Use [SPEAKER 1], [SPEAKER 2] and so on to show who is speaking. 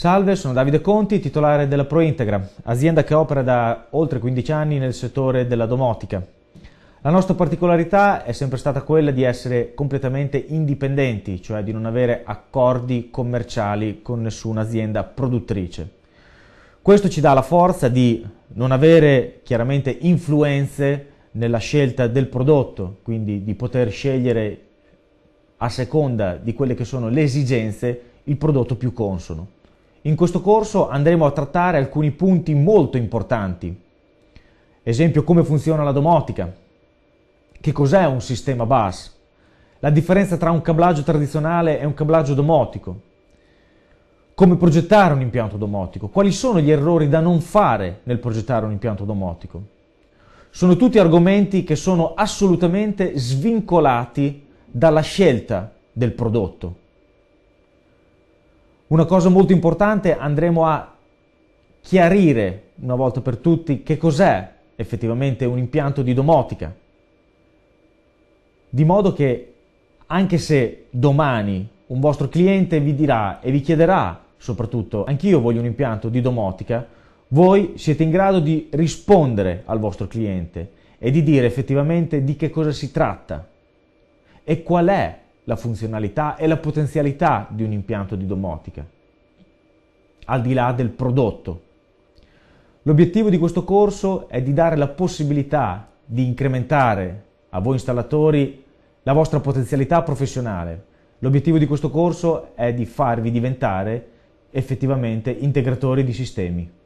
[SPEAKER 1] Salve, sono Davide Conti, titolare della ProIntegra, azienda che opera da oltre 15 anni nel settore della domotica. La nostra particolarità è sempre stata quella di essere completamente indipendenti, cioè di non avere accordi commerciali con nessuna azienda produttrice. Questo ci dà la forza di non avere chiaramente influenze nella scelta del prodotto, quindi di poter scegliere a seconda di quelle che sono le esigenze il prodotto più consono. In questo corso andremo a trattare alcuni punti molto importanti. Esempio come funziona la domotica, che cos'è un sistema bus, la differenza tra un cablaggio tradizionale e un cablaggio domotico, come progettare un impianto domotico, quali sono gli errori da non fare nel progettare un impianto domotico. Sono tutti argomenti che sono assolutamente svincolati dalla scelta del prodotto. Una cosa molto importante, andremo a chiarire una volta per tutti che cos'è effettivamente un impianto di domotica, di modo che anche se domani un vostro cliente vi dirà e vi chiederà soprattutto anch'io voglio un impianto di domotica, voi siete in grado di rispondere al vostro cliente e di dire effettivamente di che cosa si tratta e qual è la funzionalità e la potenzialità di un impianto di domotica, al di là del prodotto. L'obiettivo di questo corso è di dare la possibilità di incrementare a voi installatori la vostra potenzialità professionale. L'obiettivo di questo corso è di farvi diventare effettivamente integratori di sistemi.